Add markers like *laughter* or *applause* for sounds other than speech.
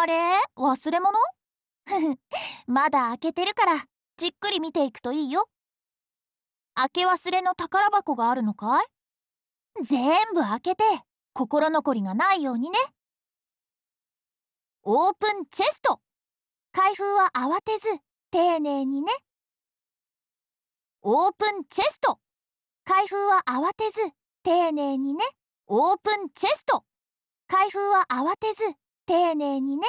あれ忘れ物 *laughs* まだ開けてるからじっくり見ていくといいよ開け忘れの宝箱があるのかい全部開けて心残りがないようにねオープンチェスト開封は慌てず丁寧にねオープンチェスト開封は慌てず丁寧にねオープンチェスト開封は慌てず丁寧にね